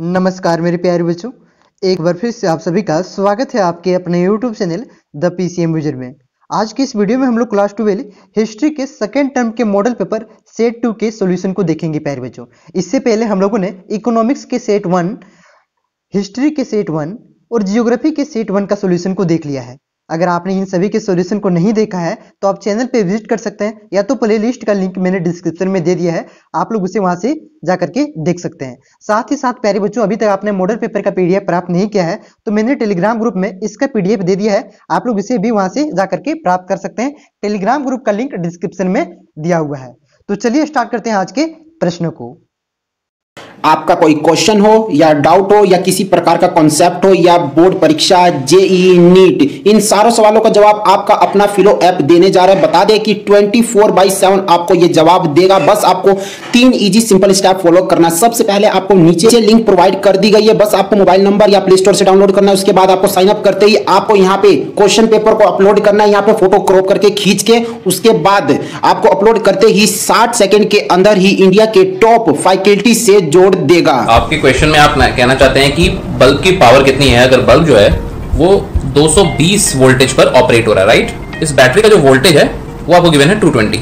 नमस्कार मेरे प्यारे बच्चों एक बार फिर से आप सभी का स्वागत है आपके अपने YouTube channel the P C में आज के इस वीडियो में हम लोग क्लास ट्वेल्व हिस्ट्री के सेकेंड टर्म के मॉडल पेपर सेट टू के सॉल्यूशन को देखेंगे प्यारे बच्चों इससे पहले हम लोगों ने इकोनॉमिक्स के सेट वन हिस्ट्री के सेट वन और जियोग्राफी के सेट वन का सोल्यूशन को देख लिया है अगर आपने इन सभी के सॉल्यूशन को नहीं देखा है तो आप चैनल पे विजिट कर सकते हैं या तो प्ले लिस्ट का लिंक मैंने डिस्क्रिप्शन में दे दिया है आप लोग उसे वहां से जा करके देख सकते हैं साथ ही साथ प्यारे बच्चों अभी तक आपने मॉडल पेपर का पीडीएफ प्राप्त नहीं किया है तो मैंने टेलीग्राम ग्रुप में इसका पीडीएफ दे दिया है आप लोग इसे भी वहां से जा करके प्राप्त कर सकते हैं टेलीग्राम ग्रुप का लिंक डिस्क्रिप्शन में दिया हुआ है तो चलिए स्टार्ट करते हैं आज के प्रश्न को आपका कोई क्वेश्चन हो या डाउट हो या किसी प्रकार का कॉन्सेप्ट हो या बोर्ड परीक्षा जेई नीट e e, इन सारों सवालों का जवाब आपका अपना फिलो ऐप देने जा रहा है बता दें कि 24 फोर बाई सेवन आपको ये जवाब देगा बस आपको तीन इजी सिंपल स्टेप फॉलो करना सबसे पहले आपको नीचे लिंक प्रोवाइड कर दी गई है बस आपको मोबाइल नंबर या प्ले स्टोर से डाउनलोड करना है उसके बाद आपको साइन अप करते ही आपको यहाँ पे क्वेश्चन पेपर को अपलोड करना है यहाँ पे फोटो क्रॉप करके खींच के उसके बाद आपको अपलोड करते ही साठ सेकेंड के अंदर ही इंडिया के टॉप फैकल्टी से जो जोड़ देगा आपके क्वेश्चन में आप कहना चाहते हैं कि बल्ब की पावर कितनी है अगर बल्ब जो है वो 220 वोल्टेज पर ऑपरेट हो रहा है राइट इस बैटरी का जो वोल्टेज है वो आपको गिवन है 220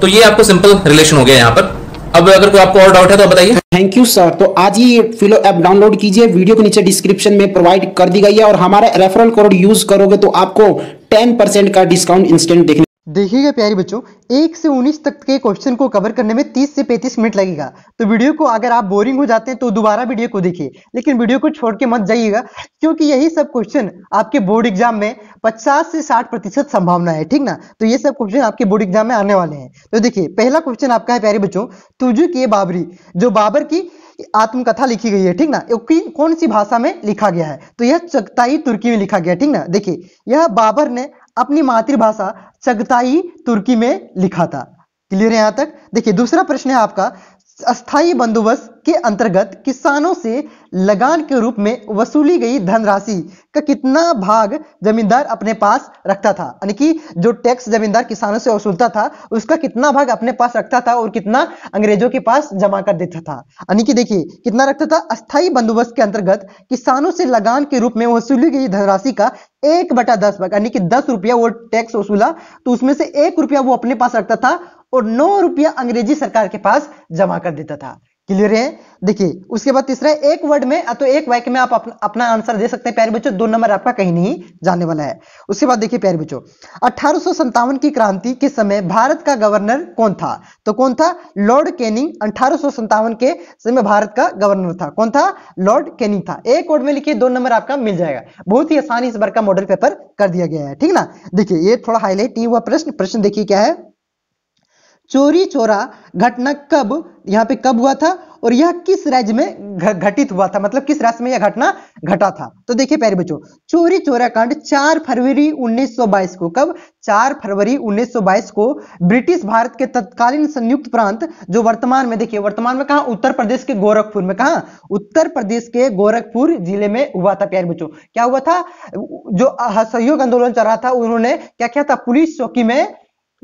तो ये आपको सिंपल रिलेशन हो गया यहाँ पर अब अगर कोई आपको और डाउट है तो बताइए थैंक यू सर तो आज ही फिलो ऐप डाउनलोड कीजिए वीडियो के नीचे डिस्क्रिप्शन में प्रोवाइड कर दी गई है और हमारा रेफरल कोड यूज करोगे तो आपको टेन का डिस्काउंट इंस्टेंट देखने देखिएगा प्यारे बच्चों एक से उन्नीस तक के क्वेश्चन को कवर करने में तीस से पैंतीस मिनट लगेगा तो वीडियो को अगर आप बोरिंग हो जाते हैं तो दोबारा वीडियो को देखिए लेकिन वीडियो को छोड़ के मत जाइएगा क्योंकि यही सब क्वेश्चन आपके बोर्ड एग्जाम में पचास से साठ प्रतिशत संभावना है ठीक ना तो ये सब क्वेश्चन आपके बोर्ड एग्जाम में आने वाले हैं तो देखिए पहला क्वेश्चन आपका है प्यारे बच्चों तुझु के बाबरी जो बाबर की आत्मकथा लिखी गई है ठीक ना कौन सी भाषा में लिखा गया है तो यह चकताई तुर्की में लिखा गया ठीक ना देखिए यह बाबर ने अपनी मातृभाषा चगताई तुर्की में लिखा था क्लियर है यहां तक देखिए दूसरा प्रश्न है आपका अस्थाई बंदोबस्त के अंतर्गत किसानों से लगान के रूप में वसूली गई धनराशि का कितना भाग जमींदार अपने पास रखता था यानी कि जो टैक्स जमींदार किसानों से वसूलता था उसका कितना भाग अपने पास रखता था और कितना अंग्रेजों के पास जमा कर देता था यानी कि देखिए कितना रखता था अस्थाई बंदोबस्त के अंतर्गत किसानों से लगान के रूप में वसूली गई धनराशि का एक बटा दस भाग यानी कि दस रुपया वो टैक्स वसूला तो उसमें से एक रुपया वो अपने पास रखता था और नौ रुपया अंग्रेजी सरकार के पास जमा कर देता था क्लियर है देखिए उसके बाद तीसरा एक वर्ड में तो एक वाक्य में आप अपना, अपना आंसर दे सकते हैं प्यारे बच्चों दो नंबर आपका कहीं नहीं जाने वाला है उसके बाद देखिए प्यारे बच्चों अठारह की क्रांति के समय भारत का गवर्नर कौन था तो कौन था लॉर्ड कैनिंग अठारह के समय भारत का गवर्नर था कौन था लॉर्ड कैनिंग था एक वर्ड में लिखिए दो नंबर आपका मिल जाएगा बहुत ही आसानी इस बार का मॉडल पेपर कर दिया गया है ठीक ना देखिए ये थोड़ा हाईलाइट नहीं हुआ प्रश्न प्रश्न देखिए क्या है चोरी चोरा घटना कब यहाँ पे कब हुआ था और यह किस राज्य में घटित हुआ था मतलब किस राज्य में यह घटना घटा था तो देखिए प्यारे बच्चों चोरी चोरा कांड 4 फरवरी 1922 को कब 4 फरवरी 1922 को ब्रिटिश भारत के तत्कालीन संयुक्त प्रांत जो वर्तमान में देखिए वर्तमान में कहा उत्तर प्रदेश के गोरखपुर में कहा उत्तर प्रदेश के गोरखपुर जिले में हुआ था प्यारे बच्चों क्या हुआ था जो असहयोग आंदोलन चल रहा था उन्होंने क्या किया था पुलिस चौकी में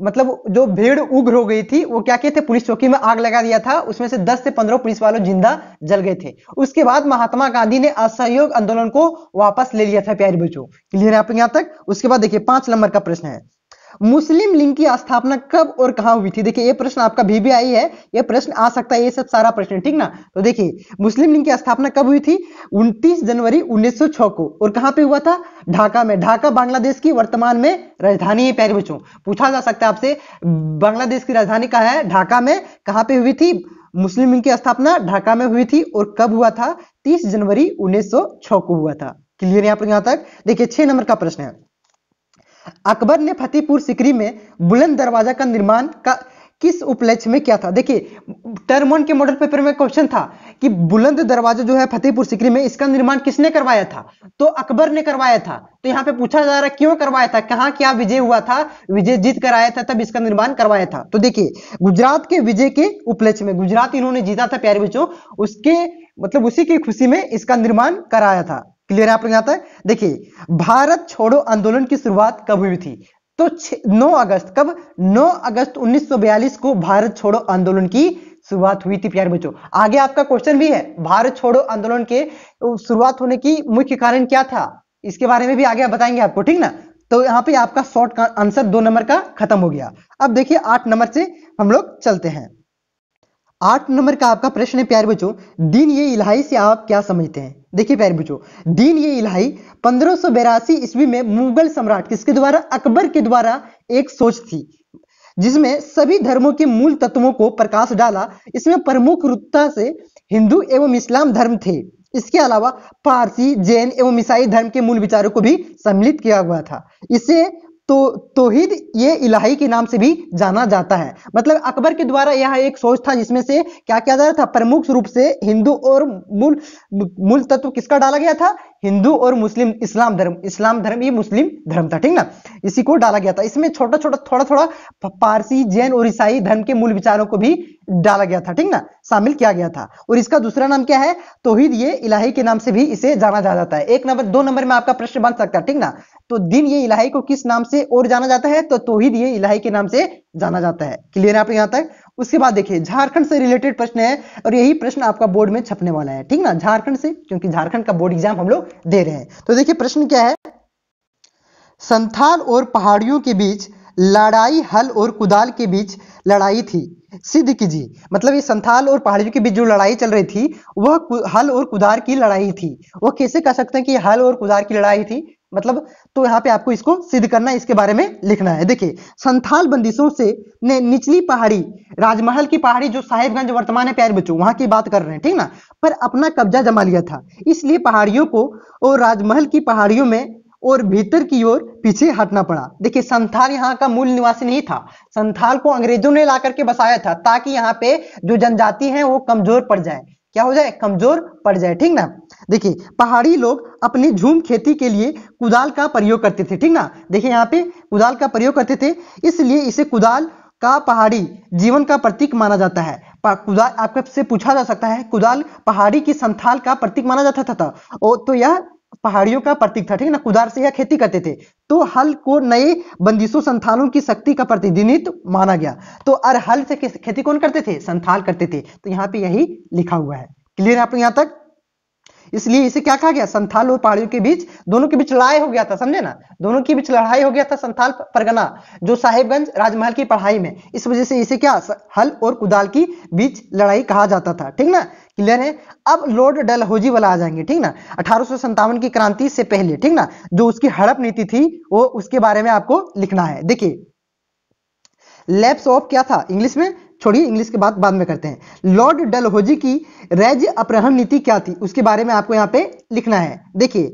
मतलब जो भीड़ उग्र हो गई थी वो क्या कहते थे पुलिस चौकी में आग लगा दिया था उसमें से 10 से 15 पुलिस वालों जिंदा जल गए थे उसके बाद महात्मा गांधी ने असहयोग आंदोलन को वापस ले लिया था प्यारे बच्चों क्लियर है आप यहाँ तक उसके बाद देखिए पांच नंबर का प्रश्न है मुस्लिम लिंग की स्थापना कब और कहा हुई थी देखिए ये प्रश्न आपका भी भी आई है ये प्रश्न आ सकता है ये सब सारा प्रश्न ठीक ना तो देखिए मुस्लिम लिंग की स्थापना कब हुई थी 29 जनवरी 1906 को और कहां पे हुआ था ढाका में ढाका बांग्लादेश की वर्तमान में राजधानी है प्यारे बच्चों पूछा जा सकता है आपसे बांग्लादेश की राजधानी कहा है ढाका में कहां पर हुई थी मुस्लिम लिंग की स्थापना ढाका में हुई थी और कब हुआ था तीस जनवरी उन्नीस को हुआ था क्लियर यहां पर यहां तक देखिए छह नंबर का प्रश्न है अकबर ने फतेहपुर सिकरी में बुलंद दरवाजा का निर्माण का किस उपलक्ष्य में किया था देखिए टर्म वन के मॉडल पेपर में क्वेश्चन था कि बुलंद दरवाजा जो है फतेहपुर सिकरी में इसका निर्माण किसने करवाया था तो अकबर ने करवाया था तो यहाँ पे पूछा जा रहा क्यों करवाया था कहा क्या विजय हुआ था विजय जीत आया था तब इसका निर्माण करवाया था तो देखिए गुजरात के विजय के उपलक्ष्य में गुजरात इन्होंने जीता था प्यारे बच्चों उसके मतलब उसी की खुशी में इसका निर्माण कराया था क्लियर है आप लोग आता है देखिए भारत छोड़ो आंदोलन की शुरुआत कब हुई थी तो 9 अगस्त कब 9 अगस्त 1942 को भारत छोड़ो आंदोलन की शुरुआत हुई थी प्यार बच्चों आगे आपका क्वेश्चन भी है भारत छोड़ो आंदोलन के शुरुआत होने की मुख्य कारण क्या था इसके बारे में भी आगे आप बताएंगे आपको ठीक ना तो यहाँ पे आपका शॉर्ट आंसर दो नंबर का खत्म हो गया अब देखिए आठ नंबर से हम लोग चलते हैं आठ नंबर का आपका प्रश्न है प्यार बच्चों दिन ये इलाही से आप क्या समझते हैं देखिए प्यारे बच्चों दीन ये इलाही पंद्रह ईस्वी में मुगल सम्राट किसके द्वारा अकबर के द्वारा एक सोच थी जिसमें सभी धर्मों के मूल तत्वों को प्रकाश डाला इसमें प्रमुख रूपता से हिंदू एवं इस्लाम धर्म थे इसके अलावा पारसी जैन एवं ईसाई धर्म के मूल विचारों को भी सम्मिलित किया हुआ था इसे तो तोहिद ये इलाही के नाम से भी जाना जाता है मतलब अकबर के द्वारा यह एक सोच था जिसमें से क्या किया जा रहा था प्रमुख रूप से हिंदू और मूल मूल तत्व किसका डाला गया था हिंदू और मुस्लिम इस्लाम धर्म इस्लाम धर्म ये मुस्लिम धर्म था ठीक ना इसी को डाला गया था इसमें छोटा छोटा थोड़ा थोड़ा पारसी जैन और ईसाई धर्म के मूल विचारों को भी डाला गया था ठीक ना शामिल किया गया था और इसका दूसरा नाम क्या है तोहिद ये इलाही के नाम से भी इसे जाना जा जाता है एक नंबर दो नंबर में आपका प्रश्न बन सकता है ठीक ना तो दिन ये इलाही को किस नाम से और जाना जाता है तो तोहिद ये इलाही के नाम से जाना जाता है क्लियर है आप यहां तक उसके बाद देखिए झारखंड से रिलेटेड प्रश्न है और यही प्रश्न आपका बोर्ड में छपने वाला है ठीक ना झारखंड से क्योंकि झारखंड का बोर्ड एग्जाम हम लोग दे रहे हैं तो देखिए प्रश्न क्या है संथाल और पहाड़ियों के बीच लड़ाई हल और कुदाल के बीच लड़ाई थी सिद्ध कीजिए मतलब ये संथाल और पहाड़ियों के बीच जो लड़ाई चल रही थी वह हल और कुदार की लड़ाई थी वह कैसे कह सकते हैं कि हल और कुदार की लड़ाई थी मतलब तो यहाँ पे आपको इसको सिद्ध करना है इसके बारे में लिखना है देखिए संथाल बंदिशों से ने निचली पहाड़ी राजमहल की पहाड़ी जो साहिबगंज वर्तमान है प्यार बच्चों वहां की बात कर रहे हैं ठीक ना पर अपना कब्जा जमा लिया था इसलिए पहाड़ियों को और राजमहल की पहाड़ियों में और भीतर की ओर पीछे हटना पड़ा देखिए संथाल यहाँ का मूल निवासी नहीं था संथाल को अंग्रेजों ने ला करके बसाया था ताकि यहाँ पे जो जनजाति है वो कमजोर पड़ जाए क्या हो जाए कमजोर पड़ जाए ठीक ना देखिए पहाड़ी लोग अपने झूम खेती के लिए कुदाल का प्रयोग करते थे ठीक ना देखिए यहाँ पे कुदाल का प्रयोग करते थे इसलिए इसे कुदाल का पहाड़ी जीवन का प्रतीक माना जाता है कुदाल आपसे पूछा जा सकता है कुदाल पहाड़ी की संथाल का प्रतीक माना जाता था, था। ओ, तो यह पहाड़ियों का प्रतीक था ठीक है ना कुदार से यह खेती करते थे तो हल को नए बंदिशों संथालों की शक्ति का प्रतिनिधित्व माना गया तो अर हल से खेती कौन करते थे संथाल करते थे तो यहाँ पे यही लिखा हुआ है क्लियर है आप यहाँ तक इसलिए इसे क्या कहा गया संथाल और पहाड़ियों के बीच दोनों के बीच लड़ाई हो गया था समझे ना दोनों के बीच लड़ाई हो गया था संथाल परगना जो साहेबगंज राजमहल की पढ़ाई में इस वजह से इसे क्या हल और कुदाल की बीच लड़ाई कहा जाता था ठीक ना क्लियर है अब लॉर्ड डलहौजी वाला आ जाएंगे ठीक ना अठारह की क्रांति से पहले ठीक ना जो उसकी हड़प नीति थी वो उसके बारे में आपको लिखना है देखिए लैप्स ऑफ क्या था इंग्लिश में छोड़िए इंग्लिश के बाद बाद में करते हैं लॉर्ड डलहोजी की राज्य अपहरण नीति क्या थी उसके बारे में आपको यहां पे लिखना है देखिए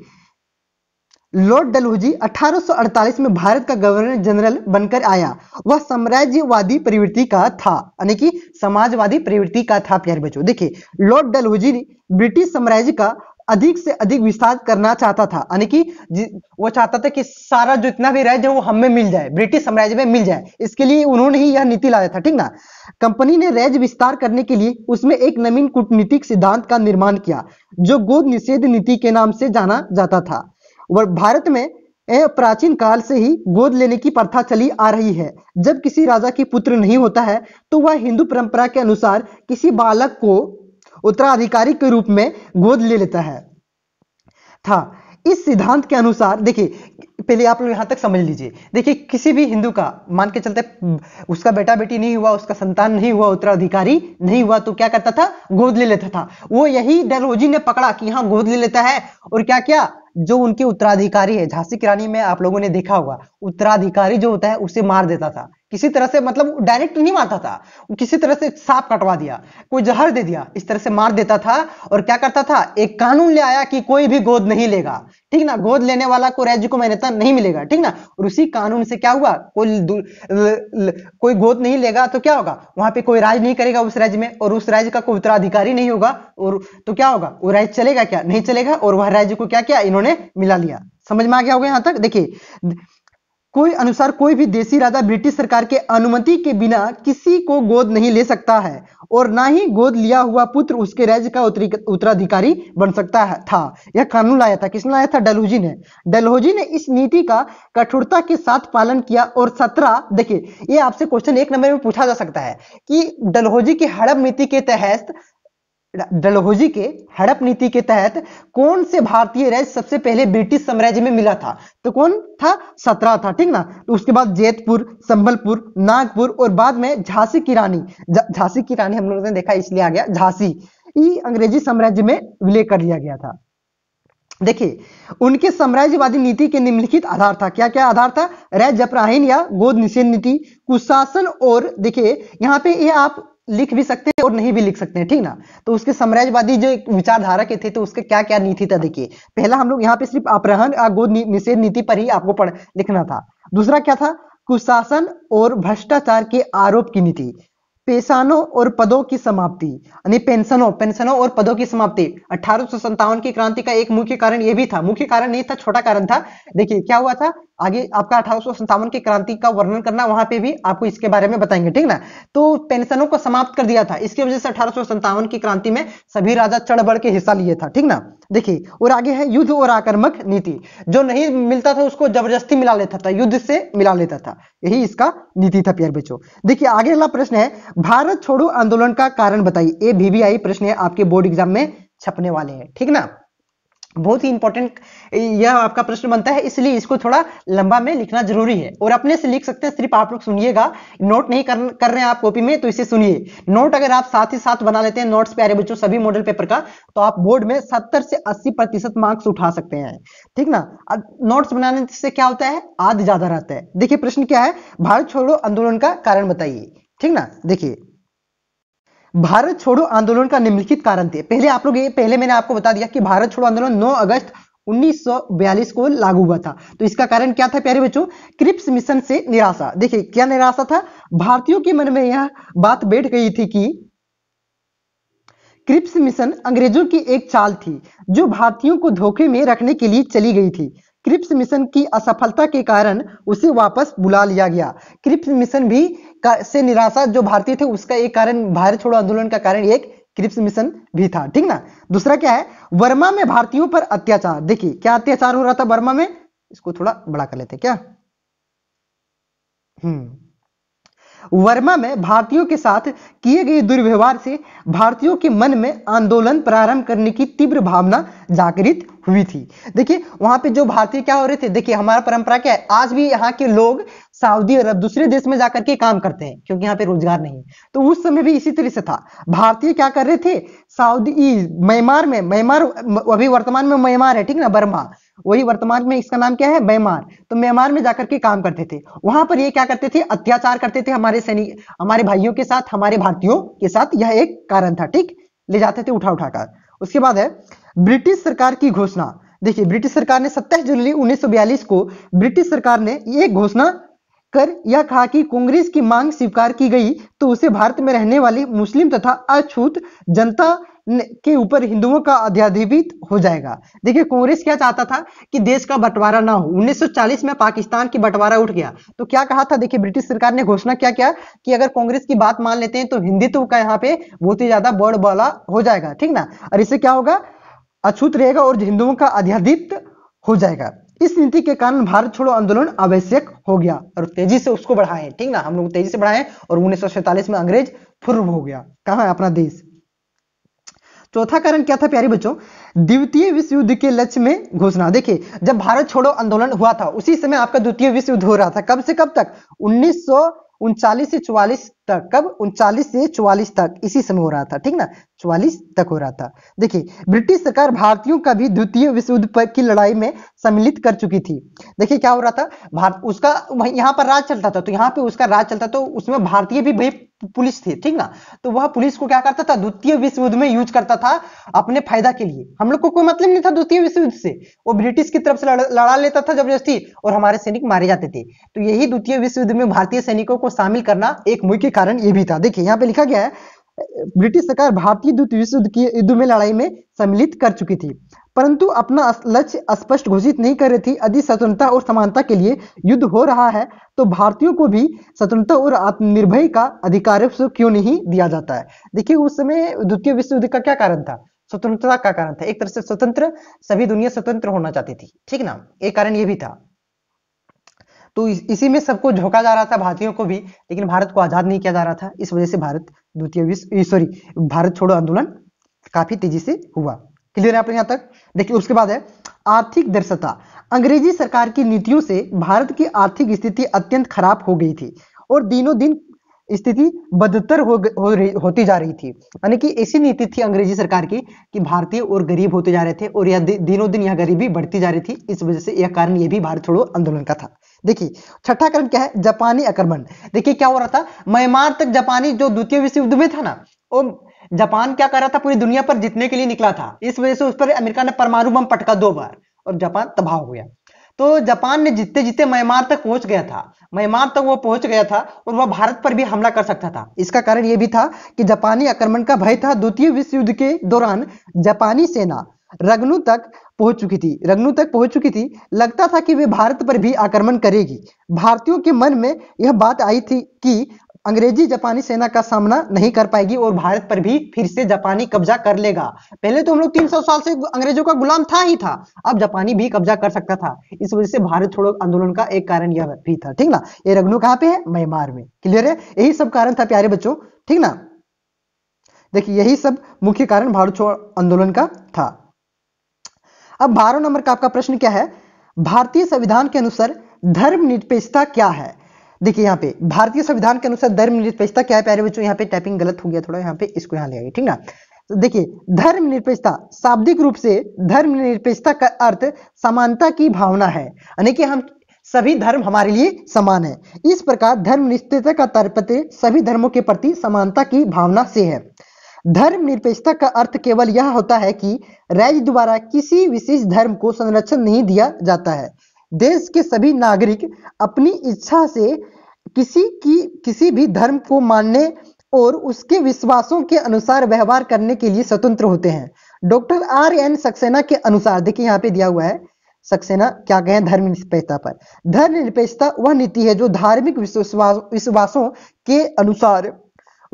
लॉर्ड डलहोजी 1848 में भारत का गवर्नर जनरल बनकर आया वह साम्राज्यवादी प्रवृत्ति का था यानी कि समाजवादी प्रवृत्ति का था प्यारे बच्चों देखिए लॉर्ड डलहोजी ने ब्रिटिश साम्राज्य का अधिक से अधिक विस्तार करना चाहता था यानी कि वो चाहता था कि सारा जो इतना भी राज्य वो हमें मिल जाए ब्रिटिश साम्राज्य में मिल जाए इसके लिए उन्होंने ही यह नीति लाया था ठीक ना कंपनी ने राज्य विस्तार करने के लिए उसमें एक नवीन कूटनीतिक सिद्धांत का निर्माण किया जो गोद निषेध नीति के नाम से जाना जाता था भारत में प्राचीन काल से ही गोद लेने की प्रथा चली आ रही है जब किसी राजा की पुत्र नहीं होता है तो वह हिंदू परंपरा के अनुसार किसी बालक को उत्तराधिकारी के रूप में गोद ले लेता है था इस सिद्धांत के अनुसार देखिए पहले आप लोग यहां तक समझ लीजिए देखिए किसी भी हिंदू का मान के चलते उसका बेटा बेटी नहीं हुआ उसका संतान नहीं हुआ उत्तराधिकारी नहीं हुआ तो क्या करता था गोद ले लेता था वो यही डलहौजी ने पकड़ा कि यहाँ गोद ले लेता है और क्या क्या जो उनके उत्तराधिकारी है झांसी की रानी में आप लोगों ने देखा होगा उत्तराधिकारी जो होता है उसे मार देता था किसी तरह से मतलब डायरेक्ट नहीं मारता था किसी तरह से सांप कटवा दिया कोई जहर दे दिया इस तरह से मार देता था और क्या करता था एक कानून ले आया कि कोई भी गोद नहीं लेगा ठीक ना गोद लेने वाला को राज्य को मान्यता नहीं मिलेगा ठीक ना उसी कानून से क्या हुआ कोई कोई गोद नहीं लेगा तो क्या होगा वहां पे कोई राज नहीं करेगा उस राज्य में और उस राज्य का कोई उत्तराधिकारी नहीं होगा और तो क्या होगा वो राज्य चलेगा क्या नहीं चलेगा और वह राज्य को क्या क्या इन्होंने मिला लिया समझ में आ गया होगा यहां तक देखिए कोई अनुसार कोई भी देसी राजा ब्रिटिश सरकार के अनुमति के बिना किसी को गोद नहीं ले सकता है और ना ही गोद लिया हुआ पुत्र उसके राज्य का उत्तराधिकारी बन सकता है था यह कानून लाया था किसने लाया था डलहोजी ने डलहोजी ने इस नीति का कठोरता के साथ पालन किया और सत्रह देखिए ये आपसे क्वेश्चन एक नंबर में पूछा जा सकता है कि डलहोजी की हड़प नीति के तहत डलहोजी के हड़प नीति के तहत कौन से भारतीय राज्य सबसे पहले ब्रिटिश साम्राज्य में मिला था तो कौन था सत्रह था ठीक ना तो उसके बाद जेतपुर संबलपुर नागपुर और बाद में झांसी की रानी झांसी की रानी हम लोगों ने देखा इसलिए आ गया झांसी ये अंग्रेजी साम्राज्य में विलय कर लिया गया था देखिए उनके साम्राज्यवादी नीति के निम्नलिखित आधार था क्या क्या आधार था रह जपराहीन या गोद निषेध नीति कुशासन और देखिए यहाँ पे ये आप लिख भी सकते हैं और नहीं भी लिख सकते हैं ठीक ना तो उसके साम्राज्यवादी जो विचारधारा के थे तो उसके क्या क्या नीति था देखिए पहला हम लोग यहाँ पे सिर्फ अपहरण गोद निषेध नीति पर ही आपको पढ़ लिखना था दूसरा क्या था कुशासन और भ्रष्टाचार के आरोप की नीति पेशानों और पदों की समाप्ति यानी पेंशनों पेंशनों और पदों की समाप्ति अठारह की क्रांति का एक मुख्य कारण यह भी था मुख्य कारण नहीं था छोटा कारण था देखिए क्या हुआ था आगे आपका अठारह की क्रांति का वर्णन करना वहां पे भी आपको इसके बारे में बताएंगे ठीक ना तो पेंशनों को समाप्त कर दिया था इसकी वजह से अठारह की क्रांति में सभी राजा चढ़ बढ़ के हिस्सा लिए था ठीक ना देखिए और आगे है युद्ध और आक्रमक नीति जो नहीं मिलता था उसको जबरदस्ती मिला लेता था युद्ध से मिला लेता था यही इसका नीति था प्यार बेचो देखिए आगे अगला प्रश्न है भारत छोड़ो आंदोलन का कारण बताइए ये भी प्रश्न है आपके बोर्ड एग्जाम में छपने वाले हैं ठीक ना बहुत ही इंपॉर्टेंट यह आपका प्रश्न बनता है इसलिए इसको थोड़ा लंबा में लिखना जरूरी है और अपने से लिख सकते हैं सिर्फ आप लोग सुनिएगा नोट नहीं कर, कर रहे हैं आप कॉपी में तो इसे सुनिए नोट अगर आप साथ ही साथ बना लेते हैं नोट्स प्यारे बच्चों सभी मॉडल पेपर का तो आप बोर्ड में सत्तर से अस्सी प्रतिशत मार्क्स उठा सकते हैं ठीक ना नोट्स बनाने से क्या होता है आदि ज्यादा रहता है देखिए प्रश्न क्या है भारत छोड़ो आंदोलन का कारण बताइए ठीक ना देखिए भारत छोड़ो आंदोलन का निम्नलिखित कारण थे पहले आप लोग ये पहले मैंने आपको बता दिया कि भारत छोड़ो आंदोलन 9 अगस्त 1942 को लागू हुआ था तो इसका कारण क्या था प्यारे बच्चों क्रिप्स मिशन से निराशा देखिए क्या निराशा था भारतीयों के मन में यह बात बैठ गई थी कि क्रिप्स मिशन अंग्रेजों की एक चाल थी जो भारतीयों को धोखे में रखने के लिए चली गई थी क्रिप्स मिशन की असफलता के कारण उसे वापस बुला लिया गया क्रिप्स मिशन भी से निराशा जो भारतीय थे उसका एक कारण भारत छोड़ो आंदोलन का कारण एक क्रिप्स मिशन भी था ठीक ना दूसरा क्या है वर्मा में भारतीयों पर अत्याचार देखिए क्या अत्याचार हो रहा था वर्मा में इसको थोड़ा बड़ा कर लेते क्या हम्म वर्मा में भारतीयों के साथ किए गए दुर्व्यवहार से भारतीयों के मन में आंदोलन प्रारंभ करने की तीव्र भावना जागृत हुई थी देखिए वहां पे जो भारतीय क्या हो रहे थे देखिए हमारा परंपरा क्या है आज भी यहाँ के लोग सऊदी अरब दूसरे देश में जाकर के काम करते हैं क्योंकि यहाँ पे रोजगार नहीं है तो उस समय भी इसी तरह से था भारतीय क्या कर रहे थे सऊदी म्यांमार में म्यांमार अभी वर्तमान में म्यांमार है ठीक ना बर्मा वही वर्तमान में इसका नाम क्या है म्यांमार तो म्यांमार में जाकर के काम करते थे वहां पर ये क्या करते थे अत्याचार करते थे हमारे सैनिक हमारे भाइयों के साथ हमारे भारतीयों के साथ यह एक कारण था ठीक ले जाते थे उठा उठाकर उसके बाद है ब्रिटिश सरकार की घोषणा देखिए ब्रिटिश सरकार ने 27 जुलाई 1942 को ब्रिटिश सरकार ने एक घोषणा कर यह कहा कि कांग्रेस की मांग स्वीकार की गई तो उसे भारत में रहने वाली मुस्लिम तथा अछूत जनता के ऊपर हिंदुओं का अध्याधिपित हो जाएगा देखिए कांग्रेस क्या चाहता था कि देश का बंटवारा ना हो 1940 में पाकिस्तान की बंटवारा उठ गया तो क्या कहा था देखिए ब्रिटिश सरकार ने घोषणा क्या किया कि अगर कांग्रेस की बात मान लेते हैं तो हिंदुत्व का यहाँ पे बहुत ही ज्यादा बड़ बला हो जाएगा ठीक ना और इससे क्या होगा अछूत रहेगा और हिंदुओं का अध्याधिप्त हो जाएगा इस नीति के कारण भारत छोड़ो आंदोलन आवश्यक हो गया और तेजी से उसको बढ़ाए ठीक ना हम लोग तेजी से बढ़ाए और उन्नीस में अंग्रेज फुर्र हो गया कहा है अपना देश चौथा कारण क्या था प्यारी बच्चों द्वितीय विश्व युद्ध के लक्ष्य में घोषणा देखिए जब भारत छोड़ो आंदोलन हुआ था उसी समय आपका द्वितीय विश्व युद्ध हो रहा था कब से कब तक उन्नीस से 44 तक कब उनचालीस से चौवालीस तक इसी समय हो रहा था ठीक ना चौवालीस तक हो रहा था देखिए ब्रिटिश सरकार भारतीयों का भी द्वितीय विश्व युद्ध की लड़ाई में सम्मिलित कर चुकी थी देखिए क्या हो रहा था भारत उसका यहाँ पर राज चलता था तो यहाँ पे उसका राज चलता तो उसमें भारतीय भी भाई पुलिस थी ठीक ना तो वह पुलिस को क्या करता था द्वितीय विश्व युद्ध में यूज करता था अपने फायदा के लिए हम लोग को कोई मतलब नहीं था द्वितीय विश्व युद्ध से वो ब्रिटिश की तरफ से लड़ा लेता था जबरदस्ती और हमारे सैनिक मारे जाते थे तो यही द्वितीय विश्व युद्ध में भारतीय सैनिकों को शामिल करना एक मुख्य कारण ये भी था देखिए यहाँ पे लिखा गया है ब्रिटिश सरकार भारतीय द्वितीय विश्व युद्ध की युद्ध में लड़ाई में सम्मिलित कर चुकी थी परंतु अपना लक्ष्य स्पष्ट घोषित नहीं कर रही थी यदि स्वतंत्रता और समानता के लिए युद्ध हो रहा है तो भारतीयों को भी स्वतंत्रता और आत्मनिर्भय का अधिकार क्यों नहीं दिया जाता है देखिए उस समय द्वितीय विश्व युद्ध का क्या कारण था स्वतंत्रता का कारण था एक तरह से स्वतंत्र सभी दुनिया स्वतंत्र होना चाहती थी ठीक ना एक कारण यह भी था तो इस, इसी में सबको झोंका जा रहा था भारतीयों को भी लेकिन भारत को आजाद नहीं किया जा रहा था इस वजह से भारत द्वितीय विश्व सॉरी भारत छोड़ो आंदोलन काफी तेजी से हुआ क्लियर है आप यहाँ तक देखिए उसके बाद है आर्थिक दृश्यता अंग्रेजी सरकार की नीतियों से भारत की आर्थिक स्थिति अत्यंत खराब हो गई थी और दिनों दिन स्थिति बदतर हो, हो रही होती जा रही थी यानी कि ऐसी नीति थी अंग्रेजी सरकार की कि भारतीय और गरीब होते जा रहे थे और यह दिनों दिन यह गरीबी बढ़ती जा रही थी इस वजह से यह कारण यह भी भारत छोड़ो आंदोलन का था देखिए छठा कारण क्या है जापानी आक्रमण देखिए क्या हो रहा था म्यांमार तक जापानी जो द्वितीय विश्व युद्ध में था ना वो जापान क्या कर रहा था पूरी दुनिया पर जीतने के लिए निकला था इस वजह से उस पर अमेरिका ने परमाणु बम पटका दो बार और जापान तबाह हो गया तो जापान ने जीतते जीतते म्यांमार तक पहुंच गया था म्यांमार तक वो पहुंच गया था और वह भारत पर भी हमला कर सकता था इसका कारण यह भी था कि जापानी आक्रमण का भय था द्वितीय विश्व युद्ध के दौरान जापानी सेना रगनू तक पहुंच चुकी थी रगनू तक पहुंच चुकी थी लगता था कि वे भारत पर भी आक्रमण करेगी भारतीयों के मन में यह बात आई थी कि अंग्रेजी जापानी सेना का सामना नहीं कर पाएगी और भारत पर भी फिर से जापानी कब्जा कर लेगा पहले तो हम लोग 300 साल से अंग्रेजों का गुलाम था ही था अब जापानी भी कब्जा कर सकता था इस वजह से भारत छोड़ो आंदोलन का एक कारण यह भी था ठीक ना ये रगनु कहाँ पे है म्यांमार में क्लियर है यही सब कारण था प्यारे बच्चों ठीक ना देखिए यही सब मुख्य कारण भारत छोड़ो आंदोलन का था अब बारह नंबर का आपका प्रश्न क्या है भारतीय संविधान के अनुसार धर्मनिरपेक्षता क्या है देखिए यहाँ पे भारतीय संविधान के अनुसार धर्मनिरपेक्षता क्या है प्यारे बच्चों यहाँ पे टाइपिंग गलत हो गया थोड़ा यहाँ पे इसको यहाँ ले आइए ठीक ना तो देखिए धर्मनिरपेक्षता शाब्दिक रूप से धर्मनिरपेक्षता का अर्थ समानता की भावना है यानी कि हम सभी धर्म हमारे लिए समान है इस प्रकार धर्मनिष्ठता का तात्पर्य सभी धर्मों के प्रति समानता की भावना से है धर्म निरपेक्षता का अर्थ केवल यह होता है कि राज्य द्वारा किसी विशेष धर्म को संरक्षण नहीं दिया जाता है देश के सभी नागरिक अपनी इच्छा से किसी की किसी भी धर्म को मानने और उसके विश्वासों के अनुसार व्यवहार करने के लिए स्वतंत्र होते हैं डॉक्टर आर एन सक्सेना के अनुसार देखिए यहाँ पे दिया हुआ है सक्सेना क्या कहें धर्म निरपेक्षता पर धर्म निरपेक्षता वह नीति है जो धार्मिक विश्वासों के अनुसार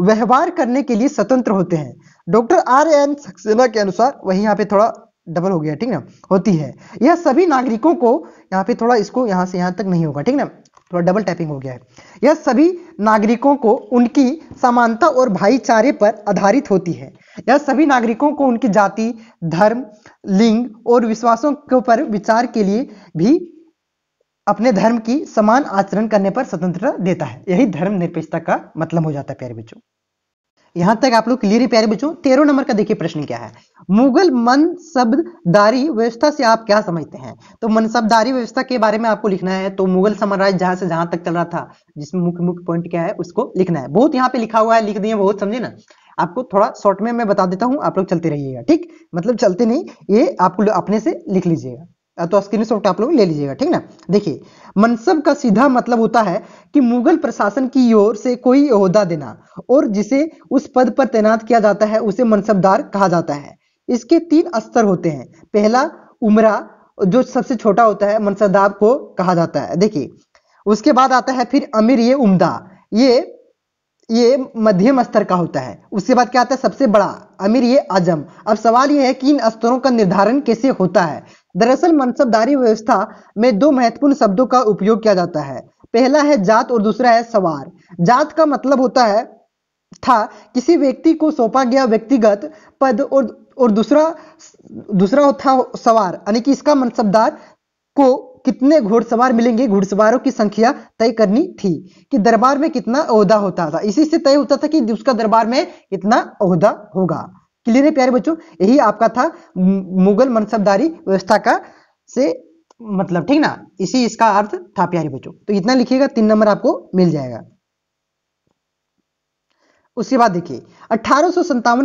व्यवहार करने के लिए स्वतंत्र होते हैं डॉक्टर आर एन सक्सेना के अनुसार वही यहाँ पे थोड़ा डबल हो गया ठीक ना होती है यह सभी नागरिकों को यहाँ पे थोड़ा इसको यहाँ से यहाँ तक नहीं होगा ठीक ना थोड़ा डबल टाइपिंग हो गया है यह सभी नागरिकों को उनकी समानता और भाईचारे पर आधारित होती है यह सभी नागरिकों को उनकी जाति धर्म लिंग और विश्वासों के ऊपर विचार के लिए भी अपने धर्म की समान आचरण करने पर स्वतंत्रता देता है यही धर्म निरपेक्षता का मतलब हो जाता है प्यारे बच्चों यहां तक आप लोग क्लियर है प्यारे बच्चों तेरह नंबर का देखिए प्रश्न क्या है मुगल मन शब्द व्यवस्था से आप क्या समझते हैं तो मनसबदारी व्यवस्था के बारे में आपको लिखना है तो मुगल साम्राज्य जहां से जहां तक चल रहा था जिसमें मुख्य मुख्य पॉइंट क्या है उसको लिखना है बहुत यहाँ पे लिखा हुआ है लिख दिए बहुत समझे ना आपको थोड़ा शॉर्ट में मैं बता देता हूँ आप लोग चलते रहिएगा ठीक मतलब चलते नहीं ये आपको अपने से लिख लीजिएगा तो स्क्रीनशॉट आप लोग ले लीजिएगा ठीक ना देखिए मनसब का सीधा मतलब होता है कि मुगल प्रशासन की ओर से कोई ओहदा देना और जिसे उस पद पर तैनात किया जाता है उसे मनसबदार कहा जाता है इसके तीन स्तर होते हैं पहला उमरा जो सबसे छोटा होता है मनसबदार को कहा जाता है देखिए उसके बाद आता है फिर अमीर ये उमदा ये ये मध्यम स्तर का होता है उसके बाद क्या आता है सबसे बड़ा अमीर ये आजम अब सवाल यह है कि इन स्तरों का निर्धारण कैसे होता है दरअसल मनसबदारी व्यवस्था में दो महत्वपूर्ण शब्दों का उपयोग किया जाता है पहला है जात और दूसरा है सवार जात का मतलब होता है था किसी व्यक्ति को सौंपा गया व्यक्तिगत पद और और दूसरा दूसरा था सवार यानी कि इसका मनसबदार को कितने घुड़सवार मिलेंगे घुड़सवारों की संख्या तय करनी थी कि दरबार में कितना ओहदा होता था इसी से तय होता था कि उसका दरबार में इतना ओहदा होगा क्लियर है प्यारे बच्चों यही आपका था मुगल मनसबदारी व्यवस्था का से मतलब ठीक ना इसी इसका अर्थ था प्यारे बच्चों तो इतना लिखिएगा तीन नंबर आपको मिल जाएगा उसके बाद देखिए अठारह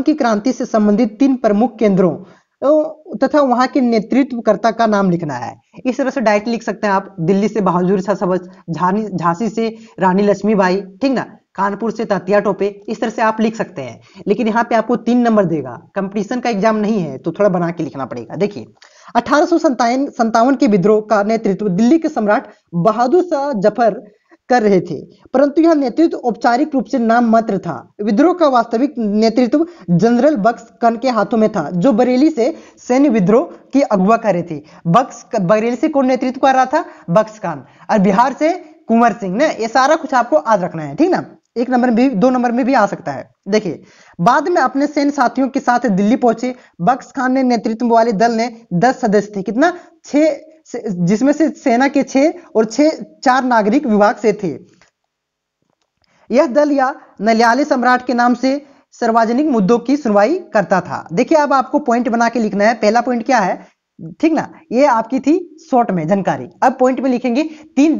की क्रांति से संबंधित तीन प्रमुख केंद्रों तो तथा वहां के नेतृत्वकर्ता का नाम लिखना है इस तरह से डायरेक्ट लिख सकते हैं आप दिल्ली से बहादुर शाह झांसी से रानी लक्ष्मीबाई ठीक ना कानपुर से तातिया टोपे इस तरह से आप लिख सकते हैं लेकिन यहाँ पे आपको तीन नंबर देगा कंपटीशन का एग्जाम नहीं है तो थोड़ा बना के लिखना पड़ेगा देखिए अठारह संतावन के विद्रोह का नेतृत्व दिल्ली के सम्राट बहादुर शाह जफर कर रहे थे परंतु यह नेतृत्व औपचारिक रूप से नाम मात्र था विद्रोह का वास्तविक नेतृत्व जनरल बक्स कन के हाथों में था जो बरेली से सैन्य विद्रोह की अगुवा कर रहे थे बक्स बरेली से कौन नेतृत्व कर रहा था बक्स खान और बिहार से कुंवर सिंह ने ये सारा कुछ आपको याद रखना है ठीक ना एक नंबर में भी दो नंबर में भी आ सकता है देखिए बाद में अपने सैन्य साथियों के साथ दिल्ली पहुंचे बक्स खान ने नेतृत्व वाले दल ने दस सदस्य थे कितना छह जिसमें से सेना के छह और छह चार नागरिक विभाग से थे यह दल या नलियाली सम्राट के नाम से सार्वजनिक मुद्दों की सुनवाई करता था देखिए अब आपको पॉइंट बना के लिखना है पहला पॉइंट क्या है ठीक ना ये आपकी थी शॉर्ट में जानकारी अब पॉइंट में लिखेंगे तीन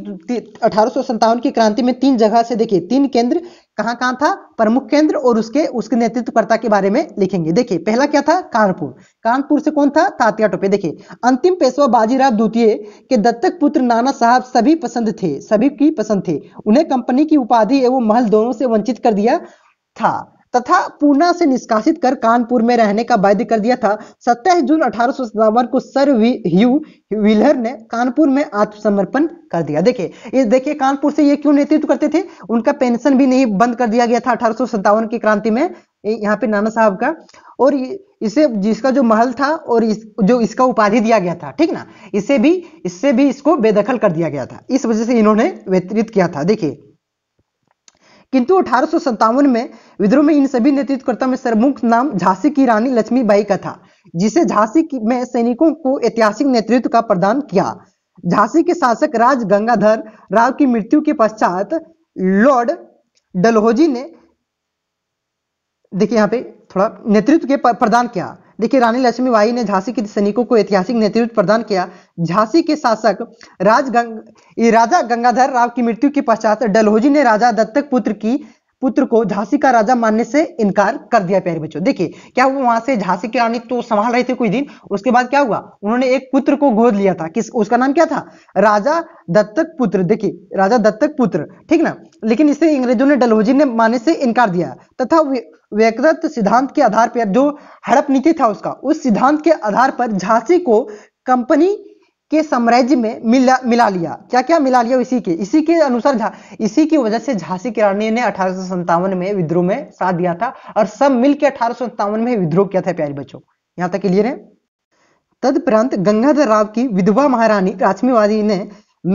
अठारह सत्तावन की क्रांति में तीन जगह से देखिए तीन केंद्र कहां कहां था प्रमुख केंद्र और उसके उसके नेतृत्वकर्ता के बारे में लिखेंगे देखिए पहला क्या था कानपुर कानपुर से कौन था तात्या टोपे देखिए अंतिम पेशवा बाजीराव द्वितीय के दत्तक पुत्र नाना साहब सभी पसंद थे सभी की पसंद थे उन्हें कंपनी की उपाधि एवं महल दोनों से वंचित कर दिया था तथा पूना से निष्कासित कर कानपुर में रहने का वायदा कर दिया था सत्ताईस जून अठारह को सर ह्यू विलहर ने कानपुर में आत्मसमर्पण कर दिया देखिए ये देखिए कानपुर से ये क्यों नेतृत्व करते थे उनका पेंशन भी नहीं बंद कर दिया गया था अठारह की क्रांति में यहाँ पे नाना साहब का और इसे जिसका जो महल था और इस, जो इसका उपाधि दिया गया था ठीक ना इसे भी इससे भी इसको बेदखल कर दिया गया था इस वजह से इन्होंने वितरित किया था देखिए किंतु अठारह में विद्रोह में इन सभी नेतृत्वकर्ता में सर्वमुख नाम झांसी की रानी लक्ष्मीबाई का था जिसे झांसी में सैनिकों को ऐतिहासिक नेतृत्व का प्रदान किया झांसी के शासक राज गंगाधर राव की मृत्यु के पश्चात लॉर्ड डलहोजी ने देखिए यहाँ पे थोड़ा नेतृत्व के प्रदान किया देखिए रानी लक्ष्मीबाई ने झांसी के सैनिकों को ऐतिहासिक नेतृत्व प्रदान किया झांसी के शासक राज गंग, राजा गंगाधर राव की मृत्यु के पश्चात डलहोजी ने राजा दत्तक पुत्र की पुत्र को झांसी का राजा मानने से इनकार कर दिया प्यारे बच्चों देखिए क्या वो वहां से झांसी की रानी तो संभाल रहे थे कुछ दिन उसके बाद क्या हुआ उन्होंने एक पुत्र को गोद लिया था किस उसका नाम क्या था राजा दत्तक पुत्र देखिए राजा दत्तक पुत्र ठीक ना लेकिन इसे अंग्रेजों ने डलहोजी ने मानने से इनकार दिया तथा व्यक्तिगत सिद्धांत के आधार पर जो हड़प नीति था उसका उस सिद्धांत के आधार पर झांसी को कंपनी के साम्राज्य में मिला मिला लिया क्या क्या मिला लिया इसी के इसी के अनुसार झा इसी की वजह से झांसी की रानी ने अठारह में विद्रोह में साथ दिया था और सब मिलकर अठारह में विद्रोह किया था प्यारे बच्चों यहां तक क्लियर है तदपरांत गंगाधर राव की विधवा महारानी राजमीवादी ने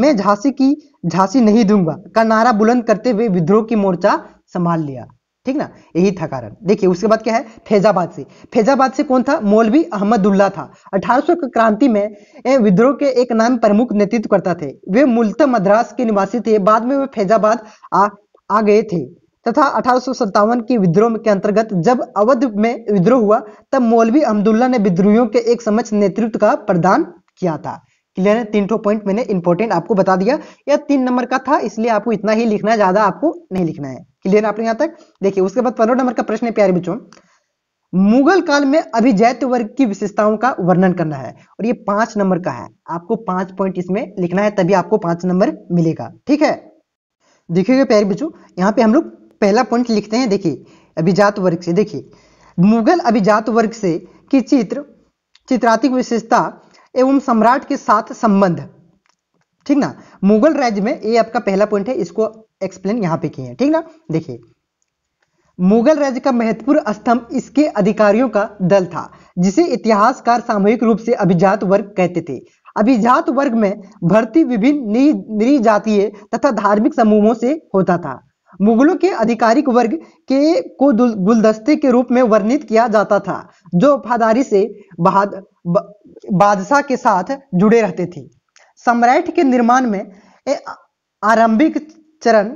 मैं झांसी की झांसी नहीं दूंगा का नारा बुलंद करते हुए विद्रोह की मोर्चा संभाल लिया ठीक ना यही था कारण देखिए उसके बाद क्या है फैजाबाद से फैजाबाद से कौन था मौलवी अहमदुल्ला था 1800 क्रांति में विद्रोह के एक नाम प्रमुख नेतृत्व करता थे वे मूलत मद्रास के निवासी थे बाद में वे फैजाबाद आ, आ गए थे तथा अठारह के विद्रोह के अंतर्गत जब अवध में विद्रोह हुआ तब मौलवी अहमदुल्ला ने विद्रोहियों के एक समक्ष नेतृत्व का प्रदान किया था क्लियर है तीन ठो पॉइंट मैंने इंपॉर्टेंट आपको बता दिया यह तीन नंबर का था इसलिए आपको इतना ही लिखना है ज्यादा आपको नहीं लिखना है क्लियर आपने यहां तक देखिए उसके बाद पंद्रह नंबर का प्रश्न है प्यारे बच्चों मुगल काल में अभिजैत वर्ग की विशेषताओं का वर्णन करना है और ये पांच नंबर का है आपको पांच पॉइंट इसमें लिखना है तभी आपको पांच नंबर मिलेगा ठीक है देखिएगा प्यारे बच्चों यहाँ पे हम लोग पहला पॉइंट लिखते हैं देखिए अभिजात वर्ग से देखिए मुगल अभिजात वर्ग से की चित्र चित्रात्मक विशेषता एवं सम्राट के साथ संबंध ठीक ना मुगल राज्य में ये आपका पहला पॉइंट है इसको एक्सप्लेन यहां पे किए हैं ठीक ना देखिए मुगल राज्य का महत्वपूर्ण स्तंभ इसके अधिकारियों का दल था जिसे इतिहासकार सामूहिक रूप से अभिजात वर्ग कहते थे अभिजात वर्ग में भर्ती विभिन्न निजातीय तथा धार्मिक समूहों से होता था मुगलों के आधिकारिक वर्ग के को गुलदस्ते के रूप में वर्णित किया जाता था जो वफादारी से बहाद बादशाह के साथ जुड़े रहते थे सम्राट के निर्माण में आरंभिक चरण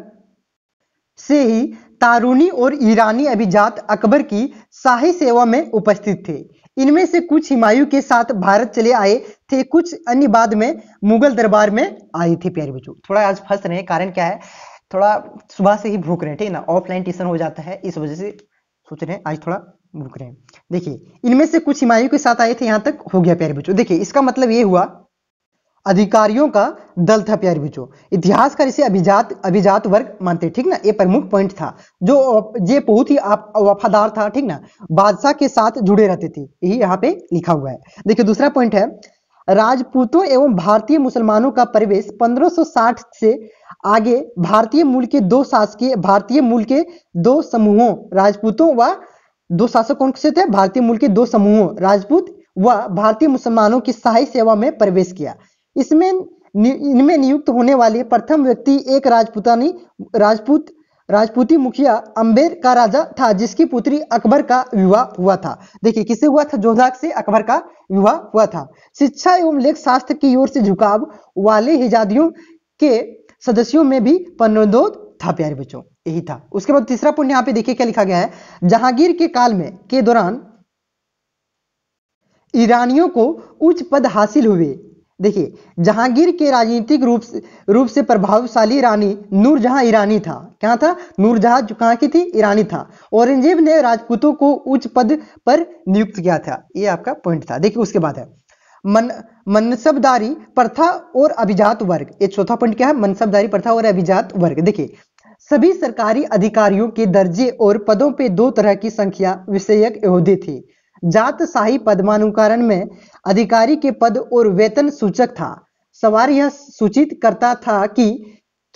से ही तारुणी और ईरानी अभिजात अकबर की शाही सेवा में उपस्थित थे इनमें से कुछ हिमायू के साथ भारत चले आए थे कुछ अन्य बाद में मुगल दरबार में आए थे प्यारे बच्चों थोड़ा आज फंस रहे हैं कारण क्या है थोड़ा सुबह से ही भूख रहे ठीक है ना ऑफलाइन ट्यूशन हो जाता है इस वजह से सोच रहे हैं आज थोड़ा भूख रहे हैं देखिए इनमें से कुछ हिमायू के साथ आए थे यहां तक हो गया प्यारे बच्चों देखिए इसका मतलब ये हुआ अधिकारियों का दल था प्यारे बच्चों इतिहासकार इसे अभिजात अभिजात वर्ग मानते ठीक ना ये प्रमुख पॉइंट था जो ये बहुत ही वफादार था ठीक ना बादशाह के साथ जुड़े रहते थे यही यहाँ पे लिखा हुआ है देखिए दूसरा पॉइंट है राजपूतों एवं भारतीय मुसलमानों का प्रवेश 1560 से आगे भारतीय मूल के दो शासकीय भारतीय मूल के दो समूहों राजपूतों व दो शासक कौन से थे भारतीय मूल के दो समूहों राजपूत व भारतीय मुसलमानों की सहाय सेवा में प्रवेश किया इसमें इनमें नियुक्त होने वाले प्रथम व्यक्ति एक राजपूतानी राजपूत राजपूती मुखिया अंबेर का राजा था जिसकी पुत्री अकबर का विवाह हुआ था देखिए किसे हुआ था जोधाक से अकबर का विवाह हुआ था शिक्षा एवं लेख शास्त्र की ओर से झुकाव वाले हिजादियों के सदस्यों में भी पन्नोदोध था प्यारे बच्चों यही था उसके बाद तीसरा पुण्य यहां पे देखिए क्या लिखा गया है जहांगीर के काल में के दौरान ईरानियों को उच्च पद हासिल हुए देखिए जहांगीर के राजनीतिक रूप से रूप से प्रभावशाली रानी नूरजहां ईरानी था क्या था नूरजहां जो कहां की थी ईरानी था औरंगजेब ने राजपूतों को उच्च पद पर नियुक्त किया था ये आपका पॉइंट था देखिए उसके बाद है मन मनसबदारी प्रथा और अभिजात वर्ग ये चौथा पॉइंट क्या है मनसबदारी प्रथा और अभिजात वर्ग देखिए सभी सरकारी अधिकारियों के दर्जे और पदों पर दो तरह की संख्या विषयक अहदे थी शाही पदमानुकरण में अधिकारी के पद और वेतन सूचक था सवार यह सूचित करता था कि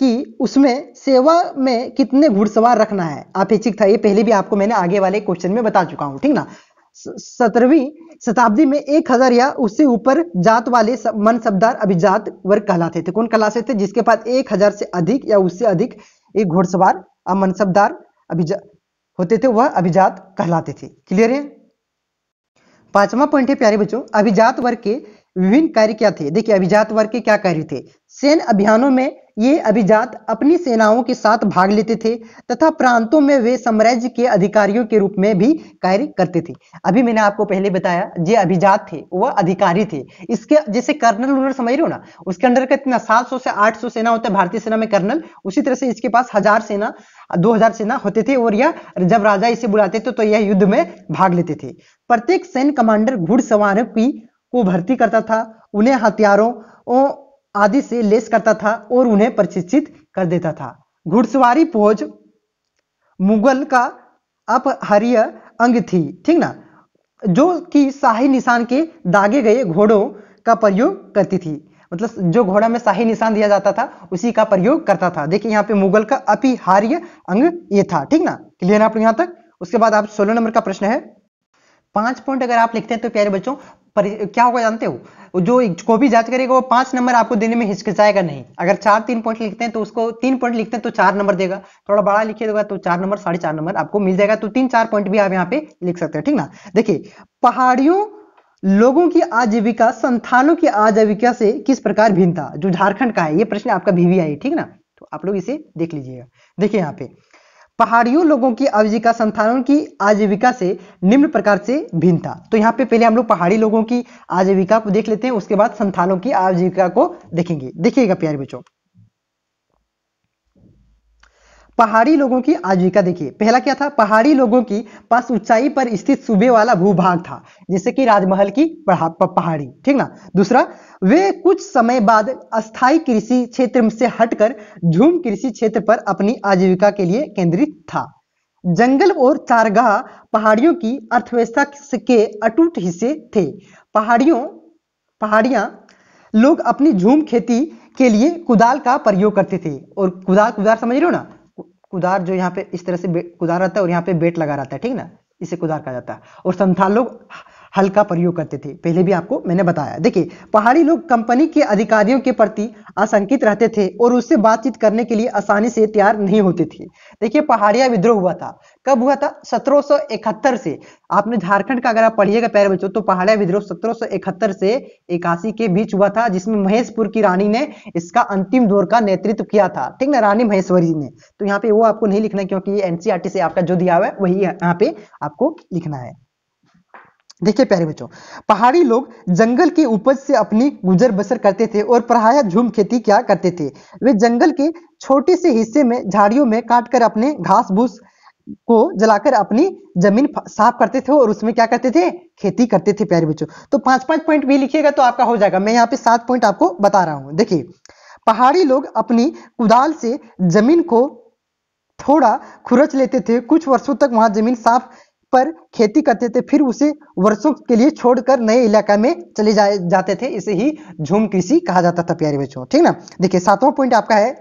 कि उसमें सेवा में कितने घुड़सवार रखना है अपेक्षित था ये पहले भी आपको मैंने आगे वाले क्वेश्चन में बता चुका हूँ ठीक ना सत्रहवीं शताब्दी में एक हजार या उससे ऊपर जात वाले मनसबदार अभिजात वर्ग कहलाते थे कौन कहलाते थे जिसके पास एक हजार से अधिक या उससे अधिक एक घोड़सवार मनसबदार अभिजात होते थे वह अभिजात कहलाते थे क्लियर है पांचवा पॉइंट है प्यारे बच्चों अभिजात वर्ग के विभिन्न कार्य क्या थे देखिए अभिजात वर्ग के क्या कार्य थे सैन्य अभियानों में ये अभिजात अपनी सेनाओं के साथ भाग लेते थे तथा प्रांतों में वे साम्राज्य के अधिकारियों के रूप में भी कार्य करते थे अभी मैंने आपको पहले बताया ये अभिजात थे वह अधिकारी थे इसके जैसे कर्नल समझ रहे हो ना उसके अंडर का इतना सात से आठ सेना होता है भारतीय सेना में कर्नल उसी तरह से इसके पास हजार सेना दो हजार सेना होते थे और यह जब राजा इसे बुलाते थे तो यह युद्ध में भाग लेते थे प्रत्येक सैन्य कमांडर घुड़सवारों की को भर्ती करता था उन्हें हथियारों आदि से लेस करता था और उन्हें प्रशिक्षित कर देता था घुड़सवारी फौज मुगल का अपहरिय अंग थी ठीक ना जो कि शाही निशान के दागे गए घोड़ों का प्रयोग करती थी मतलब जो घोड़ा में शाही निशान दिया जाता था उसी का प्रयोग करता था देखिए यहाँ पे मुगल का अपिहार्य अंग ये था ठीक ना क्लियर है आप यहां तक उसके बाद आप सोलह नंबर का प्रश्न है पांच पॉइंट अगर आप लिखते हैं तो प्यारे बच्चों पर क्या होगा जानते हो जो को भी जांच करेगा वो पांच नंबर आपको देने में हिचकिचाएगा नहीं अगर चार तीन पॉइंट लिखते हैं तो उसको तीन पॉइंट लिखते हैं तो चार नंबर देगा थोड़ा बड़ा लिखे देगा तो, तो चार नंबर साढ़े चार नंबर आपको मिल जाएगा तो तीन चार पॉइंट भी आप यहाँ पे लिख सकते हैं ठीक ना देखिए पहाड़ियों लोगों की आजीविका संथालों की आजीविका से किस प्रकार भिन्नता जो झारखंड का है ये प्रश्न आपका भीवीआई ठीक ना तो आप लोग इसे देख लीजिएगा देखिए यहाँ पे पहाड़ियों लोगों की आजीविका संस्थानों की आजीविका से निम्न प्रकार से भिन्न था तो यहाँ पे पहले हम लोग पहाड़ी लोगों की आजीविका को देख लेते हैं उसके बाद संथालों की आजीविका को देखेंगे देखिएगा प्यारे बच्चों पहाड़ी लोगों की आजीविका देखिए पहला क्या था पहाड़ी लोगों की पास ऊंचाई पर स्थित सूबे वाला भूभाग था जैसे कि राजमहल की पहाड़ी ठीक ना दूसरा वे कुछ समय बाद अस्थाई कृषि क्षेत्र से हटकर झूम कृषि क्षेत्र पर अपनी आजीविका के लिए केंद्रित था जंगल और चारगाह पहाड़ियों की अर्थव्यवस्था के अटूट हिस्से थे पहाड़ियों पहाड़ियां लोग अपनी झूम खेती के लिए कुदाल का प्रयोग करते थे और कुदाल कुदाल समझ रहे हो ना कुदार जो यहाँ पे इस तरह से कुदार रहता है और यहाँ पे बेट लगा रहता है ठीक ना इसे कुदार कहा जाता है और संथाल लोग हल का प्रयोग करते थे पहले भी आपको मैंने बताया देखिए पहाड़ी लोग कंपनी के अधिकारियों के प्रति आशंकित रहते थे और उससे बातचीत करने के लिए आसानी से तैयार नहीं होते थे देखिए पहाड़िया विद्रोह हुआ था कब हुआ था सत्रह से आपने झारखंड का अगर आप पढ़िएगा पैर बच्चों तो पहाड़िया विद्रोह सत्रह से इक्यासी के बीच हुआ था जिसमें महेशपुर की रानी ने इसका अंतिम दौर का नेतृत्व किया था ठीक ना रानी महेश्वरी ने तो यहाँ पे वो आपको नहीं लिखना क्योंकि एनसीआरटी e से आपका जो दिया हुआ है वही यहाँ पे आपको लिखना है देखिए प्यारे बच्चों पहाड़ी लोग जंगल की उपज से अपनी गुजर बसर करते थे और पढ़ाया झूम खेती क्या करते थे वे जंगल के छोटे से हिस्से में झाड़ियों में काटकर अपने घास भूस को जलाकर अपनी जमीन साफ करते थे और उसमें क्या करते थे खेती करते थे प्यारे बच्चों तो पांच पांच पॉइंट भी लिखिएगा तो आपका हो जाएगा मैं यहाँ पे सात पॉइंट आपको बता रहा हूं देखिए पहाड़ी लोग अपनी कुदाल से जमीन को थोड़ा खुरच लेते थे कुछ वर्षों तक वहां जमीन साफ पर खेती करते थे फिर उसे वर्षों के लिए छोड़कर नए इलाके में चले जा, जाते थे इसे ही झूम कृषि कहा जाता था प्यारे बच्चों ठीक ना देखिए सातवां पॉइंट आपका है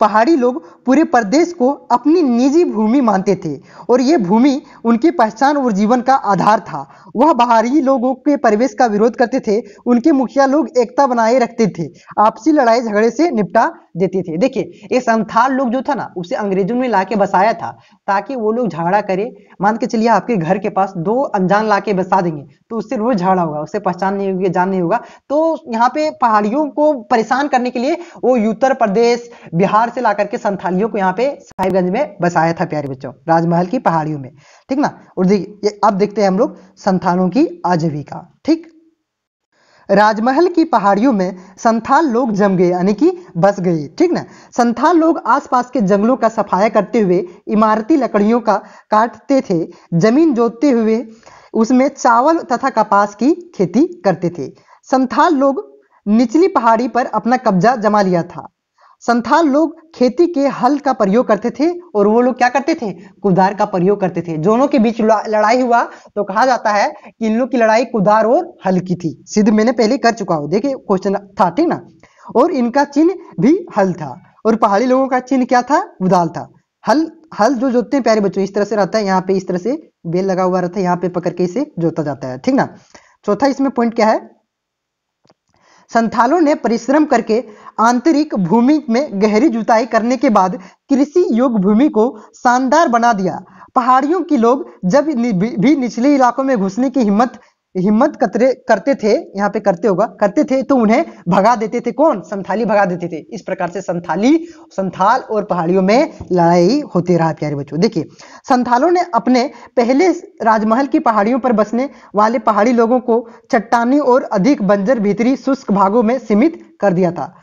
पहाड़ी लोग पूरे प्रदेश को अपनी निजी भूमि मानते थे और ये भूमि उनकी पहचान और जीवन का आधार था वह बाहरी लोगों के परिवेश का विरोध करते थे उनके मुखिया लोग एकता बनाए रखते थे आपसी लड़ाई झगड़े से निपटा देती थी देखिए ये संथाल लोग जो था ना उसे अंग्रेजों ने लाके बसाया था ताकि वो लोग झगड़ा करे मान के चलिए आपके घर के पास दो अनजान लाके बसा देंगे तो उससे रोज झगड़ा होगा उससे पहचान नहीं होगी जान नहीं होगा तो यहाँ पे पहाड़ियों को परेशान करने के लिए वो उत्तर प्रदेश बिहार से ला करके संथालियों को यहाँ पे साहिबगंज में बसाया था प्यारे बच्चों राजमहल की पहाड़ियों में ठीक ना और देखिए अब देखते हैं हम लोग संथालों की आजीविका ठीक राजमहल की पहाड़ियों में संथाल लोग जम गए यानी कि बस गए ठीक ना संथाल लोग आसपास के जंगलों का सफाया करते हुए इमारती लकड़ियों का काटते थे जमीन जोतते हुए उसमें चावल तथा कपास की खेती करते थे संथाल लोग निचली पहाड़ी पर अपना कब्जा जमा लिया था संथाल लोग खेती के हल का प्रयोग करते थे और वो लोग क्या करते थे कुदार का प्रयोग करते थे दोनों के बीच लड़ाई हुआ तो कहा जाता है कि इन लोग की लड़ाई कुदार और हल की थी सिद्ध मैंने पहले कर चुका हूं देखिए क्वेश्चन था ठीक ना और इनका चिन्ह भी हल था और पहाड़ी लोगों का चिन्ह क्या था उदाल था हल हल जो जोतते हैं प्यारे बच्चों इस तरह से रहता है यहाँ पे इस तरह से बेल लगा हुआ रहता है यहाँ पे पकड़ के इसे जोता जाता है ठीक ना चौथा इसमें पॉइंट क्या है संथालों ने परिश्रम करके आंतरिक भूमि में गहरी जुताई करने के बाद कृषि योग्य भूमि को शानदार बना दिया पहाड़ियों की लोग जब भी निचले इलाकों में घुसने की हिम्मत हिम्मत कतरे करते थे यहाँ पे करते होगा करते थे तो उन्हें भगा देते थे कौन संथाली भगा देते थे इस प्रकार से संथाली संथाल और पहाड़ियों में लड़ाई होती रहा प्यारे बच्चों देखिए संथालों ने अपने पहले राजमहल की पहाड़ियों पर बसने वाले पहाड़ी लोगों को चट्टानी और अधिक बंजर भीतरी शुष्क भागों में सीमित कर दिया था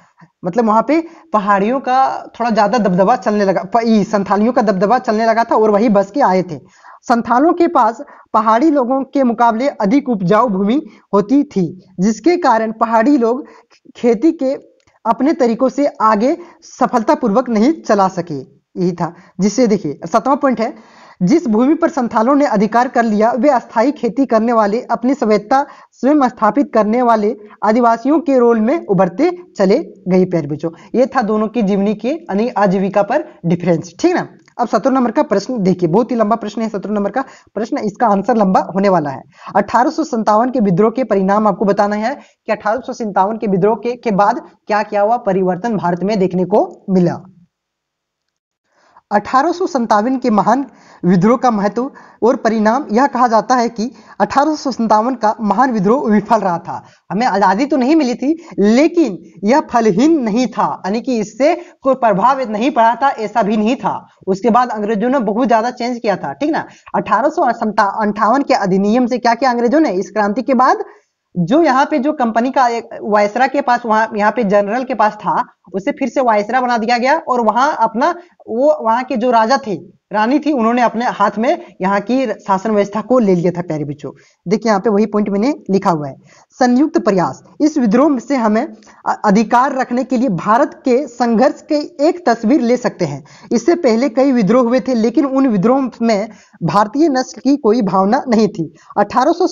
मतलब वहां पे पहाड़ियों का थोड़ा ज्यादा दबदबा चलने लगा संथालियों का दबदबा चलने लगा था और वही बस के आए थे संथालों के पास पहाड़ी लोगों के मुकाबले अधिक उपजाऊ भूमि होती थी जिसके कारण पहाड़ी लोग खेती के अपने तरीकों से आगे सफलतापूर्वक नहीं चला सके यही था जिससे देखिए सातवां पॉइंट है जिस भूमि पर संथालों ने अधिकार कर लिया वे अस्थायी खेती करने वाले अपनी सभ्यता स्वयं स्थापित करने वाले आदिवासियों के रोल में उभरते चले गए पैर बिचो ये था दोनों की जीवनी के यानी आजीविका पर डिफरेंस ठीक ना अब सत्रह नंबर का प्रश्न देखिए बहुत ही लंबा प्रश्न है सत्रह नंबर का प्रश्न इसका आंसर लंबा होने वाला है अठारह के विद्रोह के परिणाम आपको बताना है कि अठारह के विद्रोह के, के बाद क्या क्या हुआ परिवर्तन भारत में देखने को मिला अठारह के महान विद्रोह का महत्व और परिणाम यह कहा जाता है कि अठारह का महान विद्रोह विफल रहा था हमें आज़ादी तो नहीं मिली थी लेकिन यह फलहीन नहीं था यानी कि इससे कोई प्रभाव नहीं पड़ा था ऐसा भी नहीं था उसके बाद अंग्रेजों ने बहुत ज़्यादा चेंज किया था ठीक ना अठारह के अधिनियम से क्या किया अंग्रेजों ने इस क्रांति के बाद जो यहाँ पे जो कंपनी का वायसरा के पास वहां यहाँ पे जनरल के पास था उसे फिर से वायसरा बना दिया गया और वहां अपना वो वहां के जो राजा थे रानी थी उन्होंने अपने हाथ में यहाँ की शासन व्यवस्था को ले लिया था प्यारे बच्चों देखिए यहाँ पे वही पॉइंट मैंने लिखा हुआ है संयुक्त प्रयास इस विद्रोह से हमें अधिकार रखने के लिए भारत के संघर्ष के एक तस्वीर ले सकते हैं इससे पहले कई विद्रोह हुए थे लेकिन उन विद्रोह में भारतीय नस्ल की कोई भावना नहीं थी अठारह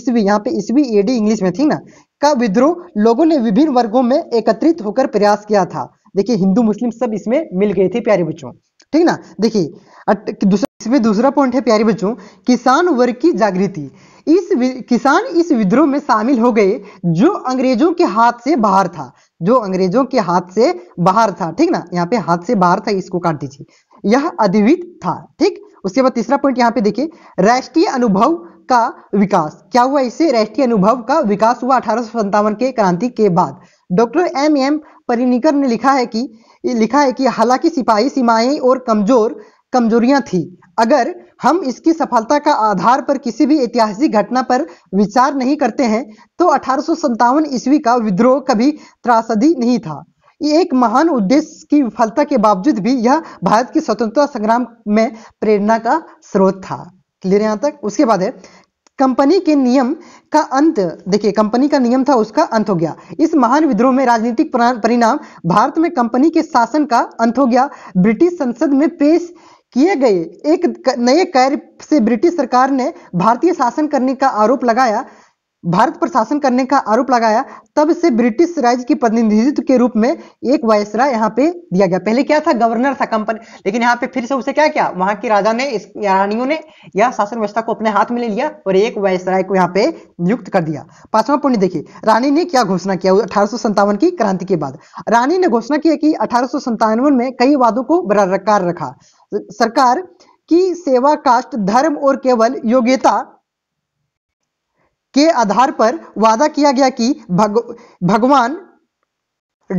ईस्वी यहाँ पे ईस्वी एडी इंग्लिश में थी ना का विद्रोह लोगों ने विभिन्न वर्गों में एकत्रित होकर प्रयास किया था देखिए हिंदू मुस्लिम सब इसमें मिल गए थे प्यारे बच्चों ठीक ना देखिए इसमें दूसरा पॉइंट है प्यारे बच्चों किसान वर्ग की जागृति इस किसान इस विद्रोह में शामिल हो गए जो अंग्रेजों के हाथ से बाहर था जो अंग्रेजों के हाथ से बाहर था ठीक ना यहाँ पे हाथ से बाहर था इसको काट दीजिए यह अधिवित था ठीक उसके बाद तीसरा पॉइंट यहाँ पे देखिए राष्ट्रीय अनुभव का विकास क्या हुआ इससे राष्ट्रीय अनुभव का विकास हुआ अठारह के क्रांति के बाद डॉक्टर एम एम परिनिकर ने लिखा है कि लिखा है कि हालांकि सिपाही सीमाएं और कमजोर कमजोरियां थी अगर हम इसकी सफलता का आधार पर किसी भी ऐतिहासिक घटना पर विचार नहीं करते हैं तो अठारह ईस्वी का विद्रोह कभी त्रासदी नहीं था ये एक महान उद्देश्य की विफलता के बावजूद भी यह भारत की स्वतंत्रता संग्राम में प्रेरणा का स्रोत था क्लियर यहां तक उसके बाद है कंपनी के नियम का अंत देखिए कंपनी का नियम था उसका अंत हो गया इस महान विद्रोह में राजनीतिक परिणाम भारत में कंपनी के शासन का अंत हो गया ब्रिटिश संसद में पेश किए गए एक नए कैर से ब्रिटिश सरकार ने भारतीय शासन करने का आरोप लगाया भारत पर शासन करने का आरोप लगाया तब से ब्रिटिश राज्य के प्रतिनिधित्व के रूप में एक वायसरा यहाँ पे दिया गया पहले क्या था गवर्नर था कंपनी लेकिन यहाँ पे फिर से उसे क्या किया वहां की राजा ने इस रानियों ने यह शासन व्यवस्था को अपने हाथ में ले लिया और एक वायसराय को यहाँ पे नियुक्त कर दिया पांचवा पुण्य देखिए रानी ने क्या घोषणा किया अठारह की क्रांति के बाद रानी ने घोषणा किया कि अठारह में कई वादों को बरकरार रखा सरकार की सेवा कास्ट धर्म और केवल योग्यता के आधार पर वादा किया गया कि भग, भगवान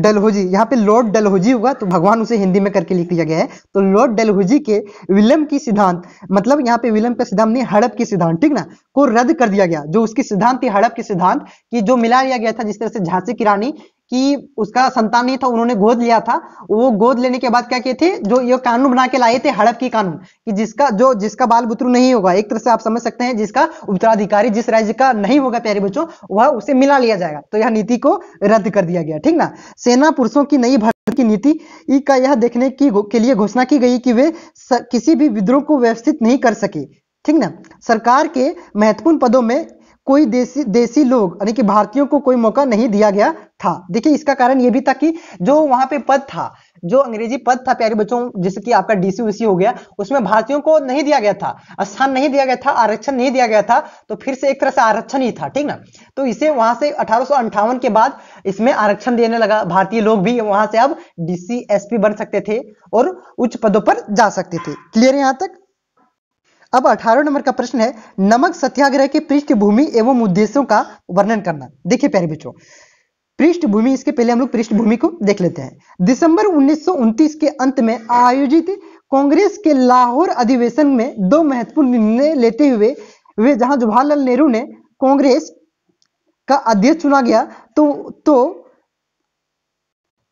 डलहोजी यहाँ पे लॉर्ड डलहोजी होगा तो भगवान उसे हिंदी में करके लिख दिया गया है तो लॉर्ड डलहोजी के विलम की सिद्धांत मतलब यहाँ पे विलम का सिद्धांत नहीं हड़प की सिद्धांत ठीक ना को रद्द कर दिया गया जो उसकी सिद्धांत थी हड़प की सिद्धांत कि जो मिला लिया गया था जिस तरह से झांसी की रानी कि उसका संतान नहीं था उन्होंने गोद लिया था वो गोद लेने के बाद क्या किए थे जो ये कानून बना के लाए थे हड़प की कानून कि जिसका जो जिसका बाल बुतरू नहीं होगा एक तरह से आप समझ सकते हैं जिसका उत्तराधिकारी जिस राज्य का नहीं होगा प्यारे बच्चों वह उसे मिला लिया जाएगा तो यह नीति को रद्द कर दिया गया ठीक ना सेना पुरुषों की नई की नीति का यह देखने की के लिए घोषणा की गई कि वे स, किसी भी विद्रोह को व्यवस्थित नहीं कर सके ठीक ना सरकार के महत्वपूर्ण पदों में कोई देसी देसी लोग यानी कि भारतीयों को कोई मौका नहीं दिया गया था देखिए इसका कारण यह भी था कि जो वहां पे पद था जो अंग्रेजी पद था प्यारे बच्चों जैसे कि आपका डीसी हो गया उसमें भारतीयों को नहीं दिया गया था स्थान नहीं दिया गया था आरक्षण नहीं दिया गया था तो फिर से एक तरह से आरक्षण ही था ठीक ना तो इसे वहां से अठारह के बाद इसमें आरक्षण देने लगा भारतीय लोग भी वहां से अब डीसी एसपी बन सकते थे और उच्च पदों पर जा सकते थे क्लियर यहां तक अब 18 नंबर का प्रश्न है नमक सत्याग्रह की पृष्ठभूमि एवं उद्देश्यों का वर्णन करना देखिए प्यारे बच्चों पृष्ठभूमि इसके पहले हम लोग पृष्ठभूमि को देख लेते हैं दिसंबर उन्नीस के अंत में आयोजित कांग्रेस के लाहौर अधिवेशन में दो महत्वपूर्ण निर्णय लेते हुए वे जहां जवाहरलाल नेहरू ने कांग्रेस का अध्यक्ष चुना गया तो तो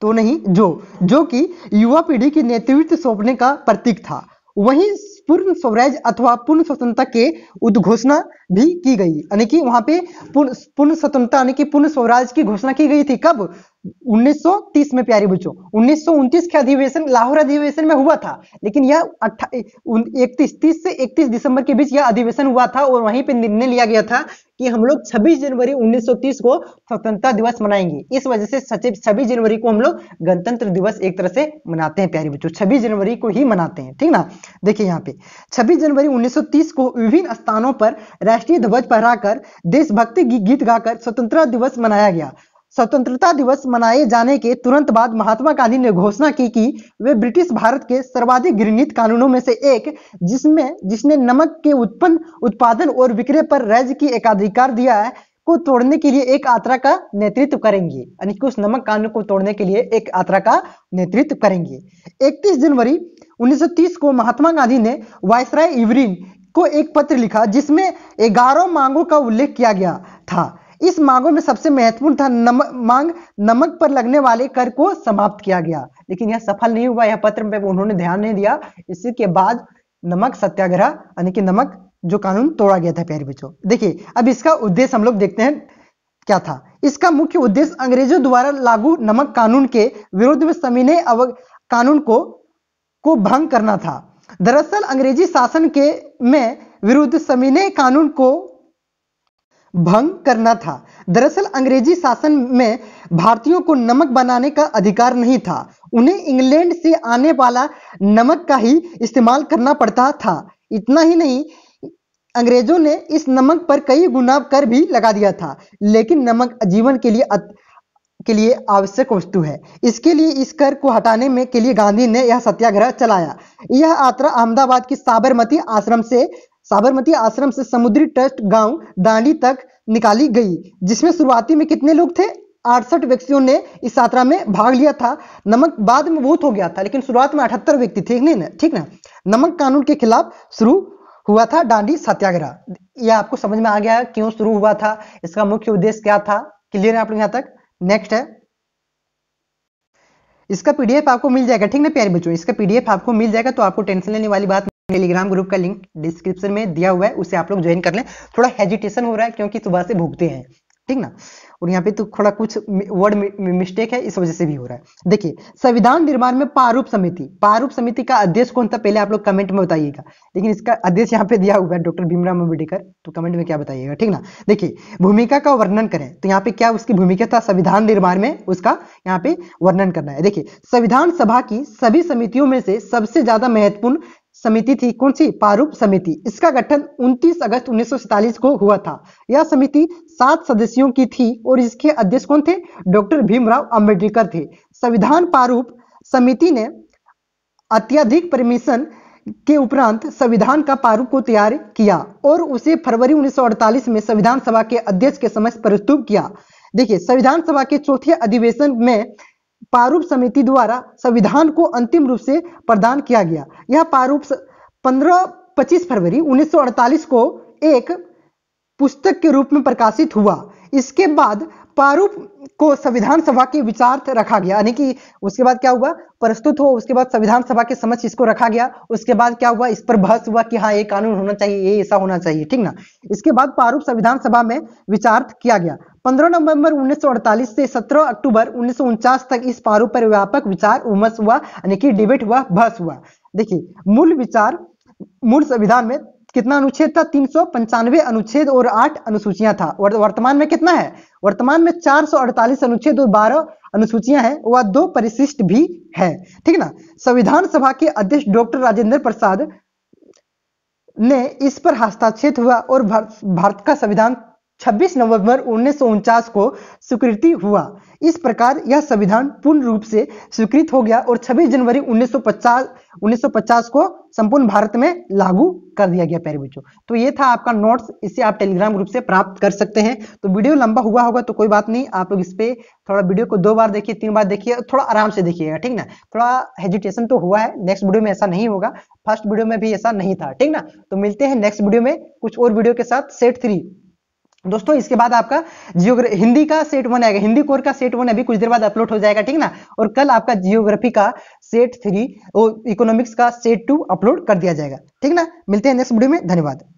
तो नहीं जो जो कि युवा पीढ़ी के नेतृत्व सौंपने का प्रतीक था वहीं पूर्ण स्वराज अथवा पूर्ण स्वतंत्रता के उद्घोषणा भी की गई यानी कि वहां पे पूर्ण पूर्ण स्वतंत्रता यानी कि पूर्ण स्वराज की घोषणा की गई थी कब 1930 में प्यारे बच्चों उन्नीस के अधिवेशन लाहौर अधिवेशन में हुआ था लेकिन यह इकतीस तीस से 31 दिसंबर के बीच यह अधिवेशन हुआ था और वहीं पे निर्णय लिया गया था कि हम लोग 26 जनवरी 1930 को स्वतंत्रता दिवस मनाएंगे इस वजह से सचिव छब्बीस जनवरी को हम लोग गणतंत्र दिवस एक तरह से मनाते हैं प्यारे बच्चों छब्बीस जनवरी को ही मनाते हैं ठीक ना देखिए यहाँ पे छब्बीस जनवरी उन्नीस को विभिन्न स्थानों पर राष्ट्रीय ध्वज फहराकर देशभक्ति गीत गाकर स्वतंत्रता दिवस मनाया गया स्वतंत्रता दिवस मनाए जाने के तुरंत बाद महात्मा गांधी ने घोषणा की कि वे ब्रिटिश भारत के सर्वाधिक घृणित कानूनों में से एक जिसमें जिसने नमक के उत्पन्न उत्पादन और विक्रय पर राज्य की एकाधिकार दिया है को तोड़ने के लिए एक यात्रा का नेतृत्व करेंगी यानी कि उस नमक कानून को तोड़ने के लिए एक यात्रा का नेतृत्व करेंगी 31 जनवरी 1930 को महात्मा गांधी ने वायसराय इवरिन को एक पत्र लिखा जिसमें ग्यारह मांगों का उल्लेख किया गया था इस मांगों में सबसे महत्वपूर्ण था नमक मांग नमक पर लगने वाले कर को समाप्त किया गया लेकिन यह सफल नहीं हुआ यह पत्र में उन्होंने ध्यान नहीं दिया इसी के बाद नमक सत्याग्रह यानी कि नमक जो कानून तोड़ा गया था प्यारे बच्चों देखिए अब इसका उद्देश्य हम लोग देखते हैं क्या था इसका मुख्य उद्देश्य अंग्रेजों द्वारा लागू नमक कानून के विरोध में समीने अव कानून को को भंग करना था दरअसल अंग्रेजी शासन के में विरुद्ध समीने कानून को भंग करना था दरअसल अंग्रेजी शासन में भारतीयों को नमक बनाने का अधिकार नहीं था उन्हें इंग्लैंड से आने वाला नमक का ही इस्तेमाल करना पड़ता था इतना ही नहीं अंग्रेजों ने इस नमक पर कई गुना कर भी लगा दिया था लेकिन नमक जीवन के लिए अत... के लिए आवश्यक वस्तु है इसके लिए इस कर को हटाने में के लिए गांधी ने यह सत्याग्रह चलाया यह यात्रा अहमदाबाद की साबरमती आश्रम से साबरमती आश्रम से समुद्री ट्रस्ट गांव दांडी तक निकाली गई जिसमें शुरुआती में कितने लोग थे अड़सठ व्यक्तियों ने इस यात्रा में भाग लिया था नमक बाद में बहुत हो गया था लेकिन शुरुआत में अठहत्तर व्यक्ति थे नहीं ना ठीक ना नमक कानून के खिलाफ शुरू हुआ था डांडी सत्याग्रह यह आपको समझ में आ गया क्यों शुरू हुआ था इसका मुख्य उद्देश्य क्या था क्लियर है आप लोग यहाँ तक नेक्स्ट है इसका पीडीएफ आपको मिल जाएगा ठीक ना प्यारे बच्चों इसका पीडीएफ आपको मिल जाएगा तो आपको टेंशन लेने वाली बात टेलीग्राम ग्रुप का लिंक डिस्क्रिप्शन में दिया हुआ है उसे आप लोग ज्वाइन कर लें थोड़ा हेजिटेशन हो रहा है क्योंकि सुबह से भूखते हैं ठीक ना और यहाँ पे तो थोड़ा कुछ वर्ड मिस्टेक है इस वजह से भी हो रहा है देखिए संविधान निर्माण में पारूप समिति पारूप समिति का अध्यक्ष कौन था पहले आप लोग कमेंट में बताइएगा लेकिन इसका अध्यक्ष यहाँ पे दिया हुआ है डॉक्टर भीमराव अम्बेडकर तो कमेंट में क्या बताइएगा ठीक ना देखिए भूमिका का वर्णन करें तो यहाँ पे क्या उसकी भूमिका था संविधान निर्माण में उसका यहाँ पे वर्णन करना है देखिए संविधान सभा की सभी समितियों में से सबसे ज्यादा महत्वपूर्ण समिति थी कौन सी पारूप समिति इसका गठन 29 अगस्त 1947 को हुआ था यह समिति सात सदस्यों की थी और इसके अध्यक्ष कौन थे डॉक्टर भीमराव अंबेडकर थे संविधान पारूप समिति ने अत्यधिक परमिशन के उपरांत संविधान का पारूप को तैयार किया और उसे फरवरी 1948 में संविधान सभा के अध्यक्ष के समक्ष प्रस्तुत किया देखिए संविधान सभा के चौथे अधिवेशन में प्रारूप समिति द्वारा संविधान को अंतिम रूप से प्रदान किया गया यह प्रारूप पंद्रह पच्चीस फरवरी 1948 को एक पुस्तक के रूप में प्रकाशित हुआ इसके बाद प्रारूप को संविधान सभा के विचार रखा गया यानी कि उसके बाद क्या हुआ प्रस्तुत हो उसके बाद संविधान सभा के समक्ष इसको रखा गया उसके बाद क्या हुआ इस पर बहस हुआ कि हाँ ये कानून होना चाहिए ये ऐसा होना चाहिए ठीक ना इसके बाद प्रारूप संविधान सभा में विचार किया गया 15 नवंबर 1948 से 17 अक्टूबर उन्नीस तक इस प्रारूप पर व्यापक विचार उमस हुआ यानी कि डिबेट हुआ बहस हुआ देखिए मूल विचार मूल संविधान में कितना अनुच्छेद था तीन सौ पंचानवे अनुच्छेद और आठ अनुसूचियां था वर्तमान में कितना है वर्तमान में चार सौ अड़तालीस अनुच्छेद और बारह अनुसूचियां हैं वह दो परिशिष्ट भी है ठीक ना संविधान सभा के अध्यक्ष डॉक्टर राजेंद्र प्रसाद ने इस पर हस्ताक्षर हुआ और भारत का संविधान 26 नवंबर उन्नीस को स्वीकृति हुआ इस प्रकार यह संविधान पूर्ण रूप से स्वीकृत हो गया और 26 जनवरी 1950 1950 को संपूर्ण भारत में लागू कर दिया गया प्यारे बच्चों तो ये था आपका नोट्स इसे आप टेलीग्राम ग्रुप से प्राप्त कर सकते हैं तो वीडियो लंबा हुआ होगा तो कोई बात नहीं आप लोग इस पर थोड़ा वीडियो को दो बार देखिए तीन बार देखिए थोड़ा आराम से देखिएगा ठीक ना थोड़ा हेजिटेशन तो हुआ है नेक्स्ट वीडियो में ऐसा नहीं होगा फर्स्ट वीडियो में भी ऐसा नहीं था ठीक ना तो मिलते हैं नेक्स्ट वीडियो में कुछ और वीडियो के साथ सेट थ्री दोस्तों इसके बाद आपका जियोग्राफी हिंदी का सेट वन आएगा हिंदी कोर का सेट वन अभी कुछ देर बाद अपलोड हो जाएगा ठीक ना और कल आपका जियोग्राफी का सेट थ्री और इकोनॉमिक्स का सेट टू अपलोड कर दिया जाएगा ठीक ना मिलते हैं नेक्स्ट वीडियो में धन्यवाद